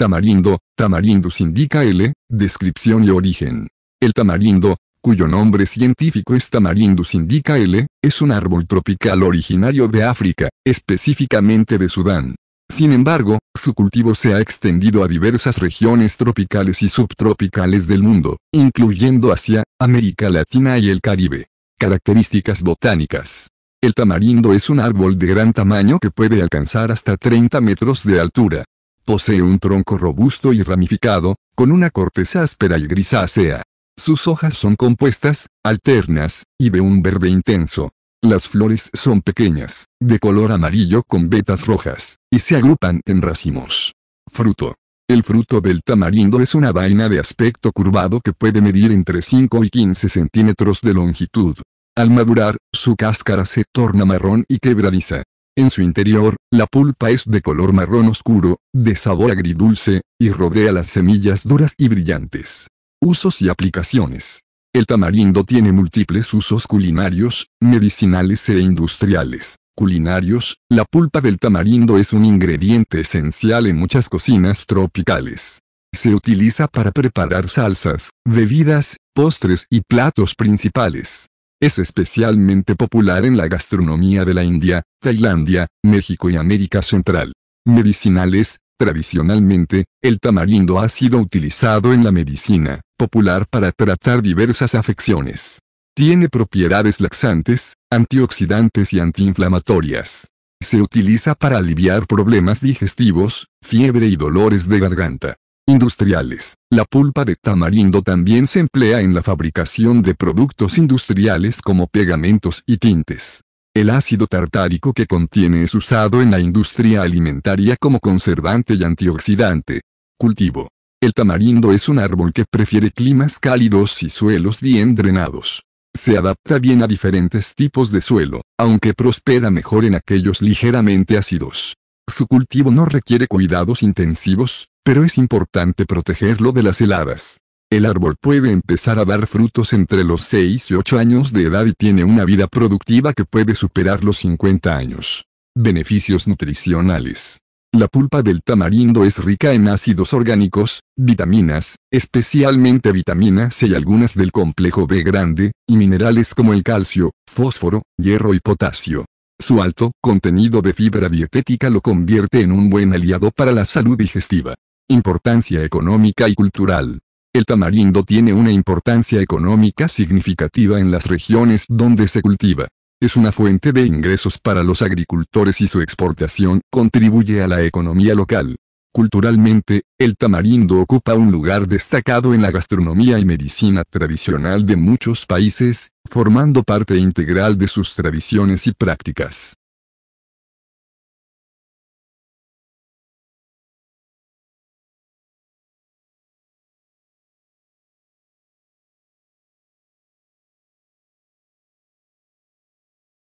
Tamarindo, Tamarindus indica L, descripción y origen. El tamarindo, cuyo nombre científico es Tamarindus indica L, es un árbol tropical originario de África, específicamente de Sudán. Sin embargo, su cultivo se ha extendido a diversas regiones tropicales y subtropicales del mundo, incluyendo Asia, América Latina y el Caribe. Características botánicas. El tamarindo es un árbol de gran tamaño que puede alcanzar hasta 30 metros de altura, Posee un tronco robusto y ramificado, con una corteza áspera y grisácea. Sus hojas son compuestas, alternas, y de un verde intenso. Las flores son pequeñas, de color amarillo con vetas rojas, y se agrupan en racimos. Fruto. El fruto del tamarindo es una vaina de aspecto curvado que puede medir entre 5 y 15 centímetros de longitud. Al madurar, su cáscara se torna marrón y quebradiza. En su interior, la pulpa es de color marrón oscuro, de sabor agridulce, y rodea las semillas duras y brillantes. Usos y aplicaciones. El tamarindo tiene múltiples usos culinarios, medicinales e industriales. Culinarios, la pulpa del tamarindo es un ingrediente esencial en muchas cocinas tropicales. Se utiliza para preparar salsas, bebidas, postres y platos principales. Es especialmente popular en la gastronomía de la India, Tailandia, México y América Central. Medicinales, tradicionalmente, el tamarindo ha sido utilizado en la medicina popular para tratar diversas afecciones. Tiene propiedades laxantes, antioxidantes y antiinflamatorias. Se utiliza para aliviar problemas digestivos, fiebre y dolores de garganta industriales. La pulpa de tamarindo también se emplea en la fabricación de productos industriales como pegamentos y tintes. El ácido tartárico que contiene es usado en la industria alimentaria como conservante y antioxidante. Cultivo. El tamarindo es un árbol que prefiere climas cálidos y suelos bien drenados. Se adapta bien a diferentes tipos de suelo, aunque prospera mejor en aquellos ligeramente ácidos. Su cultivo no requiere cuidados intensivos, pero es importante protegerlo de las heladas. El árbol puede empezar a dar frutos entre los 6 y 8 años de edad y tiene una vida productiva que puede superar los 50 años. Beneficios nutricionales. La pulpa del tamarindo es rica en ácidos orgánicos, vitaminas, especialmente vitamina C y algunas del complejo B grande, y minerales como el calcio, fósforo, hierro y potasio. Su alto contenido de fibra dietética lo convierte en un buen aliado para la salud digestiva. Importancia económica y cultural. El tamarindo tiene una importancia económica significativa en las regiones donde se cultiva. Es una fuente de ingresos para los agricultores y su exportación contribuye a la economía local. Culturalmente, el tamarindo ocupa un lugar destacado en la gastronomía y medicina tradicional de muchos países, formando parte integral de sus tradiciones y prácticas.